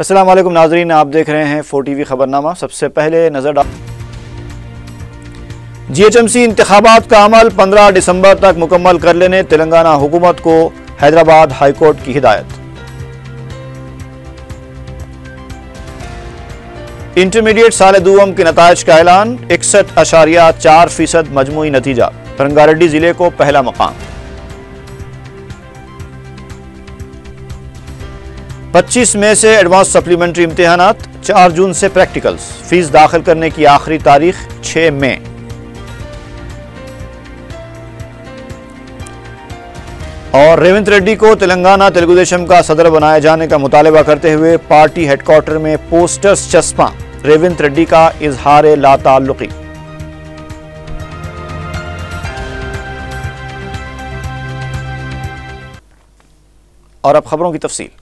असलम नाजरीन आप देख रहे हैं फोर टी वी खबरनामा सबसे पहले नज़र डाल जी एच एम सी इंतबात का अमल पंद्रह दिसंबर तक मुकम्मल कर लेने तेलंगाना हुकूमत को हैदराबाद हाईकोर्ट की हिदायत इंटरमीडिएट साल दुम के नतज का ऐलान इकसठ अशारिया चार फीसद मजमू नतीजा रंगारेड्डी जिले को पहला मकान 25 मई से एडवांस सप्लीमेंट्री इम्तहान 4 जून से प्रैक्टिकल्स फीस दाखिल करने की आखिरी तारीख 6 मई और रेवंत रेड्डी को तेलंगाना तेलुगुदेशम का सदर बनाए जाने का मुतालबा करते हुए पार्टी हेडक्वार्टर में पोस्टर्स चस्पा रेवंत रेड्डी का इजहार लाताल्लुकी और अब खबरों की तफसील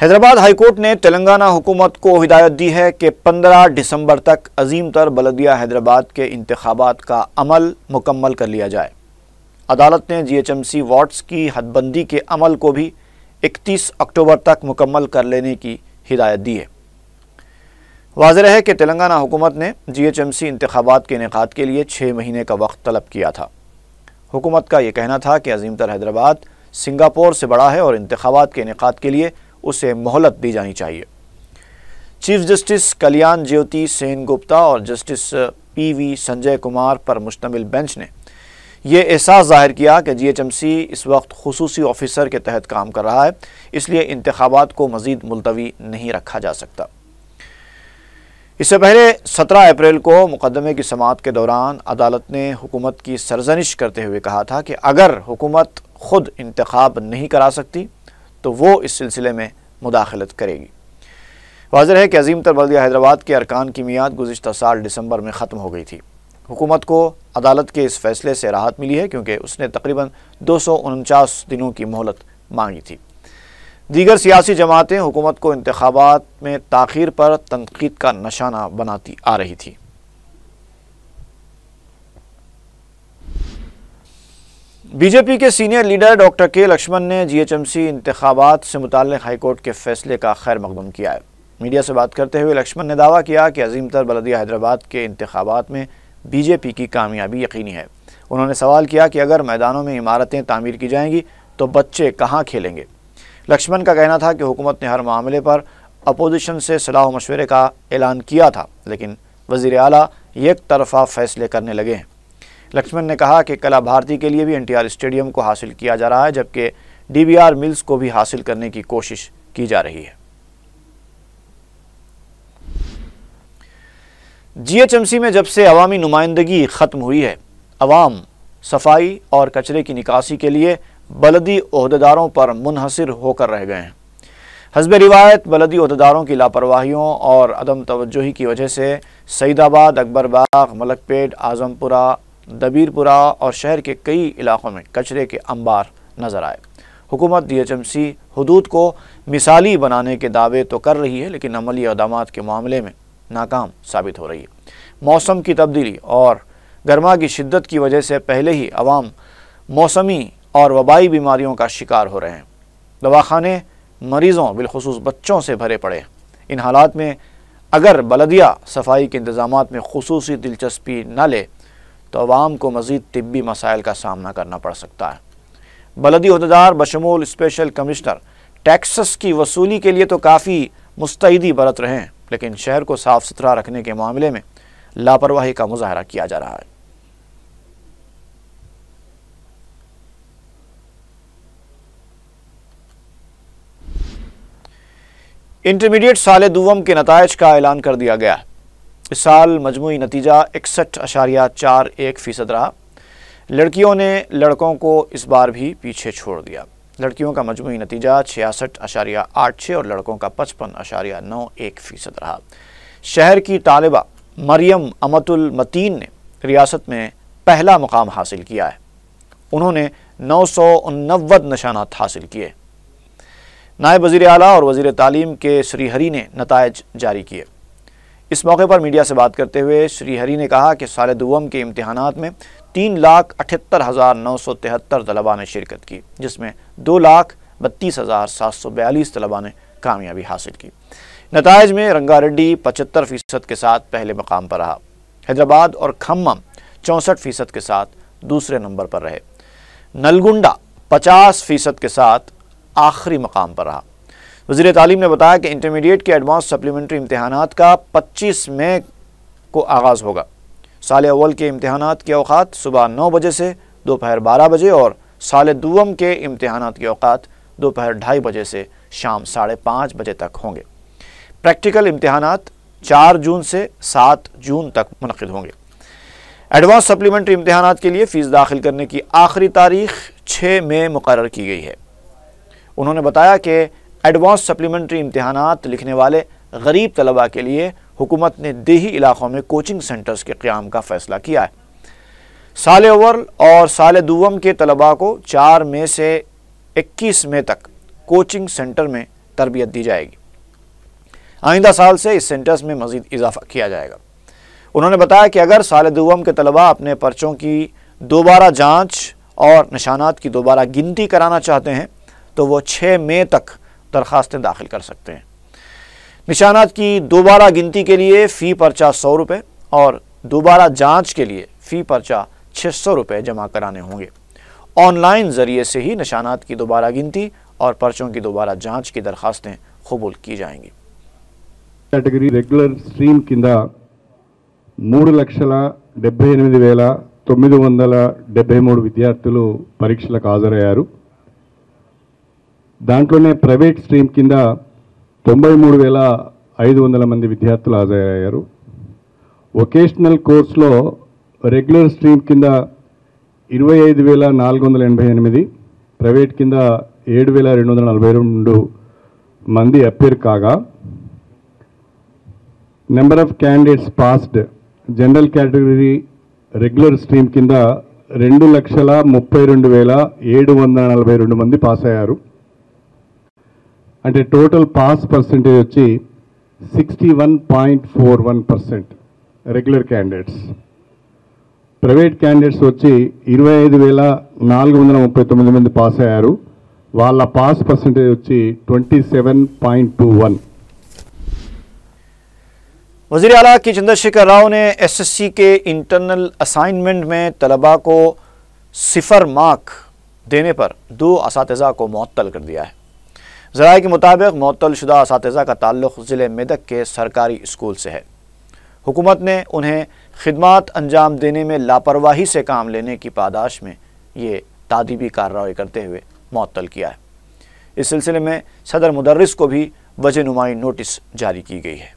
हैदराबाद हाईकोर्ट ने तेलंगाना हुकूमत को हिदायत दी है कि 15 दिसंबर तक अजीम तर बलदिया हैदराबाद के इंतबात का अमल मुकम्मल कर लिया जाए अदालत ने जीएचएमसी वार्ड्स की हदबंदी के अमल को भी 31 अक्टूबर तक मुकम्मल कर लेने की हिदायत दी है वाजह है कि तेलंगाना हुकूमत ने जीएचएमसी इंतबात के इनका के लिए छः महीने का वक्त तलब किया था हुकूमत का ये कहना था कि अजीम तर हैदराबाद सिंगापुर से बड़ा है और इंतबात के इनका के लिए उसे मोहलत दी जानी चाहिए चीफ जस्टिस कल्याण ज्योति सेन गुप्ता और justice P V Sanjay Kumar पर मुश्तमिल बेंच ने यह एहसास जाहिर किया कि जीएचएमसी इस वक्त खसूसी ऑफिसर के तहत काम कर रहा है इसलिए इंतबात को मज़ीद मुलतवी नहीं रखा जा सकता इससे पहले 17 अप्रैल को मुकदमे की समात के दौरान अदालत ने हुकूमत की सरजनिश करते हुए कहा था कि अगर हुकूमत खुद इंतखब नहीं करा सकती तो वो इस सिलसिले में मुदाखलत करेगी वाजह है कि अजीम तर बल्दिया हैदराबाद के अरकान की मियाद गुजशत साल दिसंबर में ख़त्म हो गई थी हुकूमत को अदालत के इस फैसले से राहत मिली है क्योंकि उसने तकरीबन दो सौ उनचास दिनों की मोहलत मांगी थी दीगर सियासी जमातें हुकूमत को इंतबात में तखिर पर तनकीद का निशाना बनाती आ रही थी बीजेपी के सीनियर लीडर डॉक्टर के लक्ष्मण ने जीएचएमसी इंतबात से मुतल हाईकोर्ट के फैसले का खैर मकदम किया है मीडिया से बात करते हुए लक्ष्मण ने दावा किया कि अजीमतर बलदिया हैदराबाद के इंतबात में बीजेपी की कामयाबी यकीनी है उन्होंने सवाल किया कि अगर मैदानों में इमारतें तामीर की जाएंगी तो बच्चे कहाँ खेलेंगे लक्ष्मण का कहना था कि हुकूमत ने हर मामले पर अपोजिशन से सलाह मशवरे का ऐलान किया था लेकिन वज़ी अली एक तरफा फैसले करने लगे हैं लक्ष्मण ने कहा कि कला भारती के लिए भी एनटीआर स्टेडियम को हासिल किया जा रहा है जबकि डीबीआर मिल्स को भी हासिल करने की कोशिश की जा रही है जीएचएमसी में जब से अवामी नुमाइंदगी ख़त्म हुई है अवाम सफाई और कचरे की निकासी के लिए बलदी अहदेदारों पर मुनहसर होकर रह गए हैं हजब रिवायत बलदी अहदेदारों की लापरवाहियों और अदम तोजही की वजह से सईदाबाद अकबरबाग मलकपेट आज़मपुरा दबीरपुरा और शहर के कई इलाकों में कचरे के अंबार नज़र आए हुकूमत डी एच एम सी हदूद को मिसाली बनाने के दावे तो कर रही है लेकिन अमली इकदाम के मामले में नाकाम साबित हो रही है मौसम की तब्दीली और गर्मा की शिद्दत की वजह से पहले ही आवाम मौसमी और वबाई बीमारियों का शिकार हो रहे हैं दवाखाने मरीज़ों बिलखसूस बच्चों से भरे पड़े हैं इन हालात में अगर बलदिया सफाई के इंतज़ाम में खसूसी दिलचस्पी न ले तो आवाम को मज़ीद तबी मसाइल का सामना करना पड़ सकता है बलदी अहदेदार बशमूल स्पेशल कमिश्नर टैक्सेस की वसूली के लिए तो काफ़ी मुस्तैदी बरत रहे हैं लेकिन शहर को साफ़ सुथरा रखने के मामले में लापरवाही का मुजाहरा किया जा रहा है इंटरमीडिएट साल दुवम के नतज का ऐलान कर दिया गया इस साल मजमू नतीजा इकसठ अशारिया चार एक फ़ीसद रहा लड़कियों ने लड़कों को इस बार भी पीछे छोड़ दिया लड़कियों का मजमू नतीजा छियासठ अशारिया आठ छः और लड़कों का पचपन अशारिया नौ एक फ़ीसद रहा शहर की तालबा मरियम अमतुल मतीन ने रियासत में पहला मुकाम हासिल किया है उन्होंने नौ सौ उनवद निशानात हासिल किए नायब वज़ी अली और वज़ी तालीम के श्रीहरी ने नतज जारी किए इस मौके पर मीडिया से बात करते हुए श्री हरी ने कहा कि साल दुवम के इम्तहान में तीन लाख अठहत्तर हज़ार नौ सौ तिहत्तर तलबा ने शिरकत की जिसमें दो लाख बत्तीस हज़ार सात सौ बयालीस तलबा ने कामयाबी हासिल की नतज में रंगारेड्डी पचहत्तर फ़ीसद के साथ पहले मकाम पर रहा हैदराबाद और खम्मम चौंसठ फ़ीसद के साथ दूसरे नंबर पर रहे नलगुंडा पचास फ़ीसद के साथ आखिरी मकाम पर रहा वजीर तालीम ने बताया कि इंटरमीडिएट के एडवांस सप्लीमेंट्री इम्तहान का पच्चीस मई को आगाज़ होगा साल अव्वल के इम्तहान के अवात सुबह नौ बजे से दोपहर बारह बजे और साल दुवम के इम्तहान के अवात दोपहर ढाई बजे से शाम साढ़े पाँच बजे तक होंगे प्रैक्टिकल इम्तहान चार जून से सात जून तक मनद होंगे एडवांस सप्लीमेंट्री इम्तहान के लिए फ़ीस दाखिल करने की आखिरी तारीख छः मई मुकर की गई है उन्होंने बताया कि एडवांस सप्लीमेंट्री इम्तहान लिखने वाले गरीब तलबा के लिए हुकूमत ने देही इलाकों में कोचिंग सेंटर्स के क़्याम का फ़ैसला किया है साल ओवर और साल दुवम के तलबा को चार मई से इक्कीस मई तक कोचिंग सेंटर में तरबियत दी जाएगी आइंदा साल से इस सेंटर्स में मज़ीद इजाफा किया जाएगा उन्होंने बताया कि अगर साल दुवम के तलबा अपने पर्चों की दोबारा जाँच और निशानात की दोबारा गिनती कराना चाहते हैं तो वह छः मई तक दरखास्तें दाखिल कर सकते हैं निशानात की दोबारा गिनती के लिए फ़ी पर्चा सौ रुपये और दोबारा जांच के लिए फ़ी पर्चा छः सौ रुपये जमा कराने होंगे ऑनलाइन ज़रिए से ही निशानात की दोबारा गिनती और पर्चों की दोबारा जांच की दरखास्तें कबूल की जाएंगी कैटगरी रेगुलर स्ट्रीम कूड़ మూడు डेबई एन वेल तुम తొమ్మిది వందల డెబ్బై మూడు విద్యార్థులు దాంట్లోనే ప్రైవేట్ స్ట్రీమ్ కింద తొంభై మూడు వేల ఐదు వందల మంది విద్యార్థులు హాజరయ్యారు వొకేషనల్ కోర్సులో రెగ్యులర్ స్ట్రీమ్ కింద ఇరవై ఐదు వేల నాలుగు వందల ఎనభై ఎనిమిది ప్రైవేట్ కింద ఏడు వేల రెండు వందల నలభై రెండు మంది అపేర్ కాగా number of candidates passed general category regular stream కింద రెండు లక్షల ముప్పై రెండు వేల ఏడు వందల నలభై రెండు మంది పాస్ అయ్యారు అంటే టోటల్ పాస్ పర్సంటేజ్ వచ్చి 61.41% రెగ్యులర్ క్యాండిడేట్స్ ప్రైవేట్ క్యాండిడేట్స్ వచ్చి 25439 మంది పాస్ అయ్యారు వాళ్ళ పాస్ పర్సంటేజ్ వచ్చి 27.21 وزیر اعلی కి చంద్రశేఖర్ రావు నే एसएससी के इंटरनल असाइनमेंट में الطلبه को सिफर मार्क देने पर दो असतजा को मुअत्तल कर दिया है जराए के मुताबिक शुदा इस का ताल्लुक ज़िले मेदक के सरकारी स्कूल से है हुकूमत ने उन्हें खदमात अंजाम देने में लापरवाही से काम लेने की पादाश में ये तादीबी कार्रवाई करते हुए मअतल किया है इस सिलसिले में सदर मुदर्रस को भी वजह नुमाई नोटिस जारी की गई है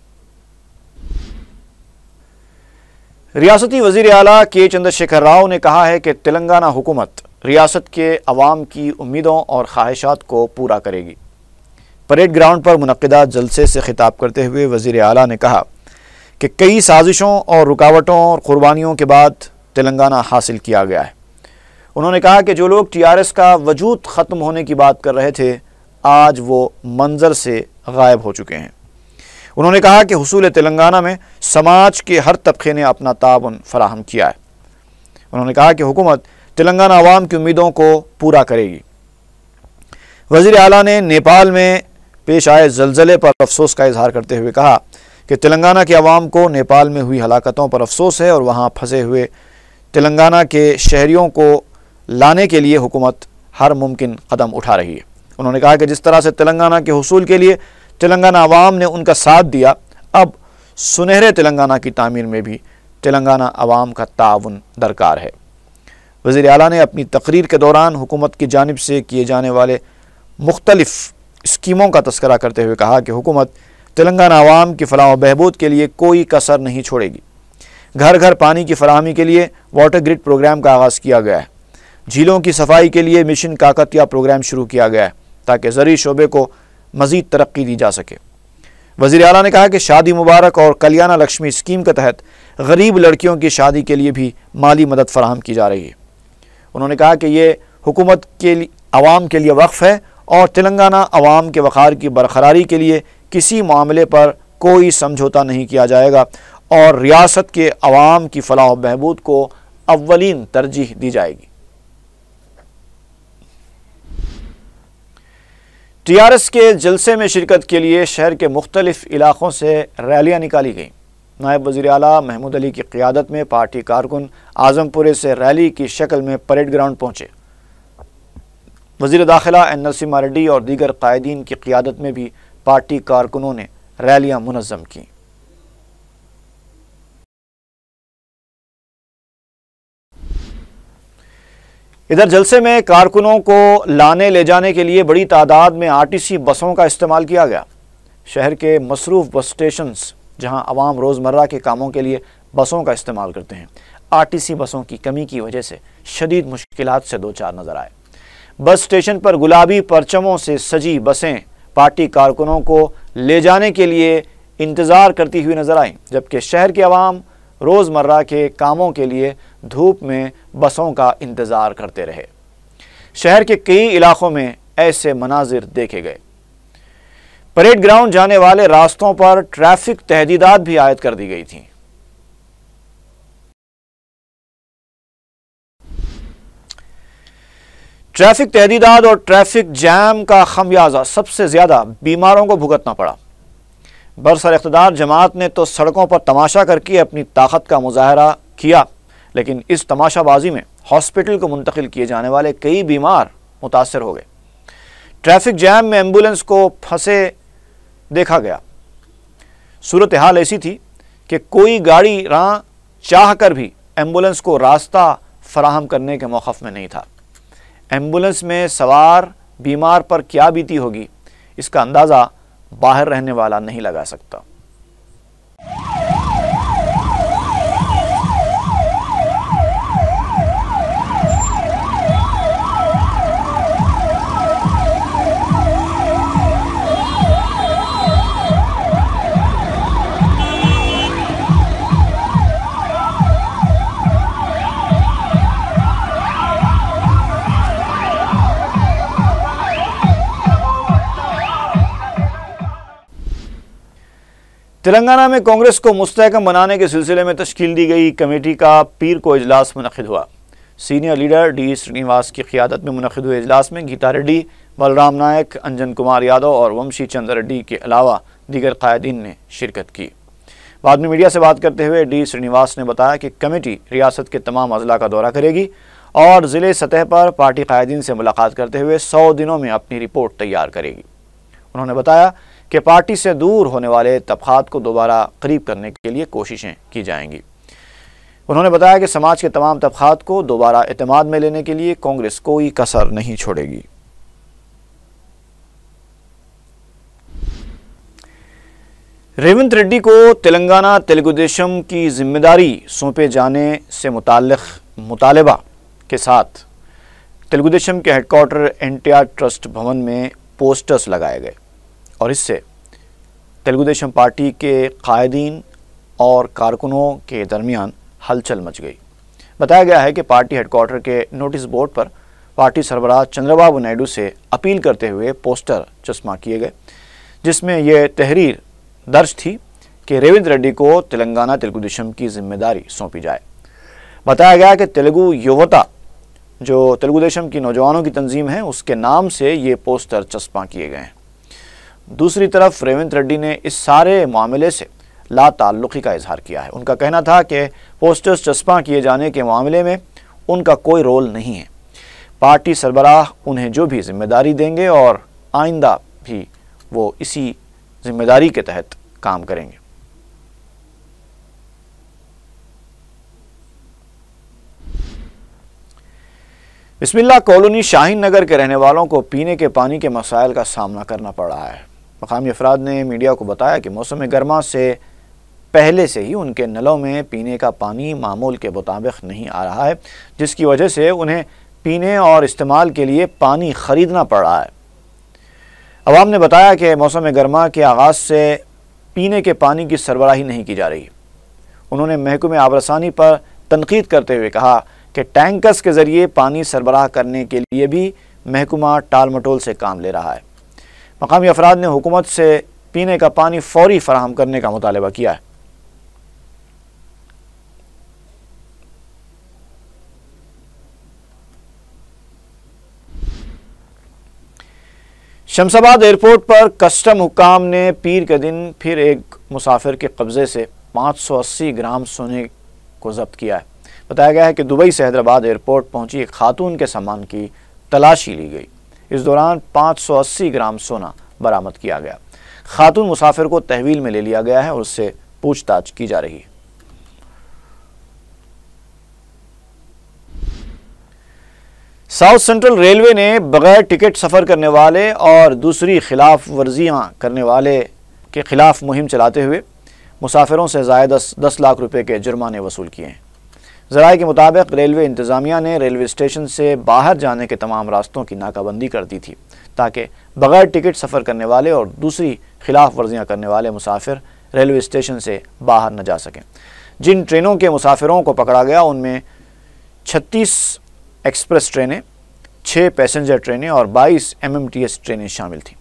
रियासती वजीर अला के चंद्रशेखर राव ने कहा है कि तेलंगाना हुकूमत रियासत के अवाम की उम्मीदों और ख्वाहिशात को पूरा करेगी परेड ग्राउंड पर मनदा जलसे से खिताब करते हुए वजीर अली ने कहा कि कई साजिशों और रुकावटों और क़ुरबानियों के बाद तेलंगाना हासिल किया गया है उन्होंने कहा कि जो लोग टी आर एस का वजूद ख़त्म होने की बात कर रहे थे आज वो मंजर से गायब हो चुके हैं उन्होंने कहा कि हसूल तेलंगाना में समाज के हर तबके ने अपना ताबन फराहम किया है उन्होंने कहा कि हुकूमत तेलंगाना आवाम की उम्मीदों को पूरा करेगी वजीर अली ने नेपाल में पेश आए जलजले पर अफसोस का इजहार करते हुए कहा कि तेलंगाना के आवाम को नेपाल में हुई हलाकतों पर अफसोस है और वहाँ फंसे हुए तेलंगाना के शहरीों को लाने के लिए हुकूमत हर मुमकिन कदम उठा रही है उन्होंने कहा कि जिस तरह से तेलंगाना के हसूल के लिए तेलंगाना आवाम ने उनका साथ दिया अब सुनहरे तेलंगाना की तमीर में भी तेलंगाना आवाम का ताउन दरकार है वज़ी अला ने अपनी तकरीर के दौरान हुकूमत की जानब से किए जाने वाले मुख्तलफ़ स्कीमों का तस्करा करते हुए कहा कि हुकूमत तेलंगाना आवाम की फलाह बहबूद के लिए कोई कसर नहीं छोड़ेगी घर घर पानी की फरहमी के लिए वाटर ग्रिड प्रोग्राम का आगाज़ किया गया है झीलों की सफाई के लिए मिशन काकतिया प्रोग्राम शुरू किया गया है ताकि ज़रिए शोबे को मज़ीद तरक्की दी जा सके वज़ी अला ने कहा कि शादी मुबारक और कल्याणा लक्ष्मी स्कीम के तहत गरीब लड़कियों की शादी के लिए भी माली मदद फराहम की जा रही है उन्होंने कहा कि ये हुकूमत के लिए आवाम के लिए वक्फ़ है और तेलंगाना आवाम के वखार की बरकरारी के लिए किसी मामले पर कोई समझौता नहीं किया जाएगा और रियासत के आवाम की फलाह बहबूद को अवलिन तरजीह दी जाएगी टी आर एस के जलसे में शिरकत के लिए शहर के मुख्तलिफ इलाक़ों से रैलियाँ निकाली गईं नायब वज़ी अला महमूद अली की क़्यादत में पार्टी कारकुन आज़मपुरे से रैली की शक्ल में परेड ग्राउंड पहुंचे वज़ी दाखिला एन नरसिम्हा रेड्डी और दीगर कायदीन की क़्यादत में भी पार्टी कारकुनों ने रैलियाँ मनज़म कीं इधर जलसे में कारकुनों को लाने ले जाने के लिए बड़ी तादाद में आरटीसी बसों का इस्तेमाल किया गया शहर के मसरूफ़ बस स्टेशन जहां आवाम रोज़मर्रा के कामों के लिए बसों का इस्तेमाल करते हैं आरटीसी बसों की कमी की वजह से शदीद मुश्किल से दो चार नज़र आए बस स्टेशन पर गुलाबी परचमों से सजी बसें पार्टी कारकुनों को ले जाने के लिए इंतज़ार करती हुई नजर आईं जबकि शहर के आवाम रोज़मर्रा के कामों के लिए धूप में बसों का इंतज़ार करते रहे शहर के कई इलाकों में ऐसे मनाजिर देखे गए परेड ग्राउंड जाने वाले रास्तों पर ट्रैफिक तहदीदात भी आयद कर दी गई थी ट्रैफिक तहदीदाद और ट्रैफिक जैम का खमियाजा सबसे ज़्यादा बीमारों को भुगतना पड़ा बरसर इकतदार जमात ने तो सड़कों पर तमाशा करके अपनी ताकत का मुजाहरा किया लेकिन इस तमाशाबाजी में हॉस्पिटल को मुंतकिल किए जाने वाले कई बीमार मुतासर हो गए ट्रैफिक जैम में एम्बुलेंस को फंसे देखा गया सूरत हाल ऐसी थी कि कोई गाड़ी राह चाह कर भी एम्बुलेंस को रास्ता फराहम करने के मौक़ में नहीं था एम्बुलेंस में सवार बीमार पर क्या बीती होगी इसका अंदाज़ा बाहर रहने वाला नहीं लगा सकता तेलंगाना में कांग्रेस को मुस्तकम बनाने के सिलसिले में तश्कील दी गई कमेटी का पीर को अजलास मनद हुआ सीनियर लीडर डी श्रीनिवास की क्यादत में मनद हुए अजलास में गीता रेड्डी बलराम नायक अंजन कुमार यादव और वंशी चंद्र रेड्डी के अलावा दीगर कायदीन ने शिरकत की बाद में मीडिया से बात करते हुए डी श्रीनिवास ने बताया कि कमेटी रियासत के तमाम अजला का दौरा करेगी और ज़िले सतह पर पार्टी कायदीन से मुलाकात करते हुए सौ दिनों में अपनी रिपोर्ट तैयार करेगी उन्होंने बताया कि पार्टी से दूर होने वाले तबक़ात को दोबारा करीब करने के लिए कोशिशें की जाएंगी उन्होंने बताया कि समाज के तमाम तबक़ात को दोबारा अतमाद में लेने के लिए कांग्रेस कोई कसर नहीं छोड़ेगी रेवंत रेड्डी को तेलंगाना तेलुगुदेशम की जिम्मेदारी सौंपे जाने से मुतल मुतालबा के साथ तेलुगुदेशम के हेडकोार्टर एन ट्रस्ट भवन में पोस्टर्स लगाए गए और इससे तेलुगु देशम पार्टी के कायदीन और कारकुनों के दरमियान हलचल मच गई बताया गया है कि पार्टी हेडक्वार्टर के नोटिस बोर्ड पर पार्टी सरबराह चंद्रबाबू नायडू से अपील करते हुए पोस्टर चश्मा किए गए जिसमें यह तहरीर दर्ज थी कि रेविंद रेड्डी को तेलंगाना तेलुगु देशम की जिम्मेदारी सौंपी जाए बताया गया कि तेलुगु युवता जो तेलुगु देशम की नौजवानों की तंजीम है उसके नाम से ये पोस्टर चस्पा किए गए हैं दूसरी तरफ रेवंत रेड्डी ने इस सारे मामले से ला ताल्लुकी का इजहार किया है उनका कहना था कि पोस्टर्स चस्पा किए जाने के मामले में उनका कोई रोल नहीं है पार्टी सरबराह उन्हें जो भी जिम्मेदारी देंगे और आइंदा भी वो इसी जिम्मेदारी के तहत काम करेंगे बिस्मिल्ला कॉलोनी शाहीन नगर के रहने वालों को पीने के पानी के मसाइल का सामना करना पड़ रहा है मकामी अफराद ने मीडिया को बताया कि मौसम गर्मा से पहले से ही उनके नलों में पीने का पानी मामूल के मुताबिक नहीं आ रहा है जिसकी वजह से उन्हें पीने और इस्तेमाल के लिए पानी ख़रीदना पड़ रहा है अवाम ने बताया कि मौसम गर्मा के आगाज़ से पीने के पानी की सरबराही नहीं की जा रही उन्होंने महकुम आबरसानी पर तनकीद करते हुए कहा कि टैंकर्स के ज़रिए पानी सरबराह करने के लिए भी महकमा टाल मटोल से काम ले रहा है मकामी अफराद ने हुकूमत से पीने का पानी फौरी फराहम करने का मुतालबा किया है शमशाबाद एयरपोर्ट पर कस्टम हुकाम ने पीर के दिन फिर एक मुसाफिर के कब्ज़े से 580 ग्राम सोने को जब्त किया है बताया गया है कि दुबई से हैदराबाद एयरपोर्ट पहुंची एक खातून के सामान की तलाशी ली गई इस दौरान 580 ग्राम सोना बरामद किया गया खातून मुसाफिर को तहवील में ले लिया गया है और उससे पूछताछ की जा रही है साउथ सेंट्रल रेलवे ने बगैर टिकट सफ़र करने वाले और दूसरी खिलाफ वर्जियाँ करने वाले के खिलाफ मुहिम चलाते हुए मुसाफिरों से जायद दस, दस लाख रुपए के जुर्माने वसूल किए हैं जराये के मुताबिक रेलवे इंतज़ामिया ने रेलवे स्टेशन से बाहर जाने के तमाम रास्तों की नाकाबंदी कर दी थी ताकि बगैर टिकट सफ़र करने वाले और दूसरी खिलाफ वर्जियाँ करने वाले मुसाफिर रेलवे स्टेशन से बाहर न जा सकें जिन ट्रेनों के मुसाफिरों को पकड़ा गया उनमें छत्तीस एक्सप्रेस ट्रेनें छः पैसेंजर ट्रेनें और बाईस एम एम टी एस ट्रेनें शामिल थी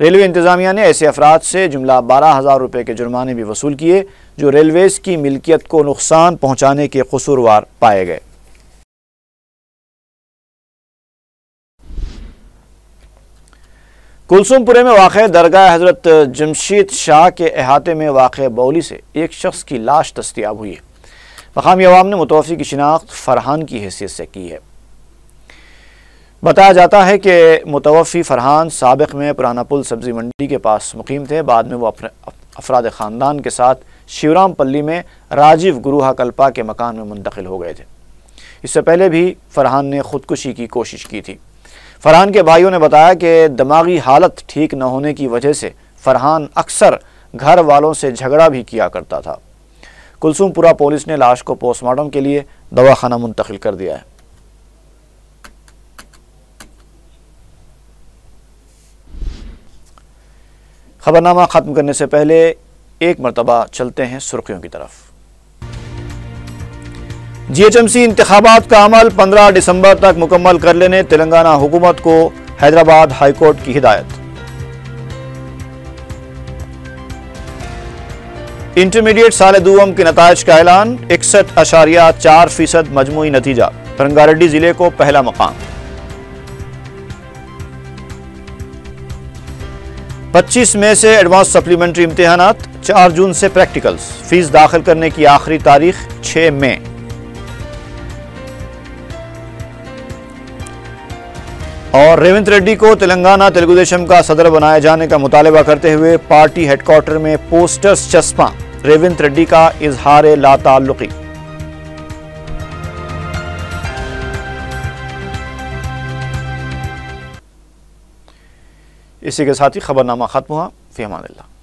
रेलवे इंतजामिया ने ऐसे अफराद से जुमला बारह हज़ार रुपये के जुर्माने भी वसूल किए जो रेलवेज़ की मिल्कियत को नुकसान पहुँचाने के कसूरवार पाए गए कुलसुमपुरे में वाक़ दरगाह हज़रत जमशीद शाह के अहाते में वाक़ बौली से एक शख्स की लाश दस्तियाब हुई है मकामी अवाम ने मुतवफ़ी की शिनाख्त फरहान की हैसियत से की है बताया जाता है कि मुतवफ़ी फरहान सबक में पुराना पुल सब्ज़ी मंडी के पास मुकीम थे बाद में वो अफराद ख़ानदान के साथ शिवराम पल्ली में राजीव गुरूहा कल्पा के मकान में मुंतकिल हो गए थे इससे पहले भी फरहान ने ख़ुदकुशी की कोशिश की थी फरहान के भाइयों ने बताया कि दिमागी हालत ठीक न होने की वजह से फरहान अक्सर घर वालों से झगड़ा भी किया करता था कुलसुमपुरा पुलिस ने लाश को पोस्टमार्टम के लिए दवाखाना मुंतकिल कर दिया है खबरनामा ख़त्म करने से पहले एक मरतबा चलते हैं सुर्खियों की तरफ जी एच एम सी इंतबात का अमल पंद्रह दिसंबर तक मुकम्मल कर लेने तेलंगाना हुकूमत को हैदराबाद हाईकोर्ट की हिदायत इंटरमीडिएट साल दूम के नतज का ऐलान इकसठ अशारिया चार फीसद मजमू नतीजा रंगारेड्डी जिले को पहला मकाम 25 मई से एडवांस सप्लीमेंट्री इम्तहान 4 जून से प्रैक्टिकल्स फीस दाखिल करने की आखिरी तारीख 6 मई और रेवंत रेड्डी को तेलंगाना तेलुगुदेशम का सदर बनाए जाने का मुतालबा करते हुए पार्टी हेडक्वार्टर में पोस्टर्स चस्पा रेवंत रेड्डी का इजहार ला ताल्लुकी इसी के साथ ही खबरनामा ख़त्म हुआ फेमान ला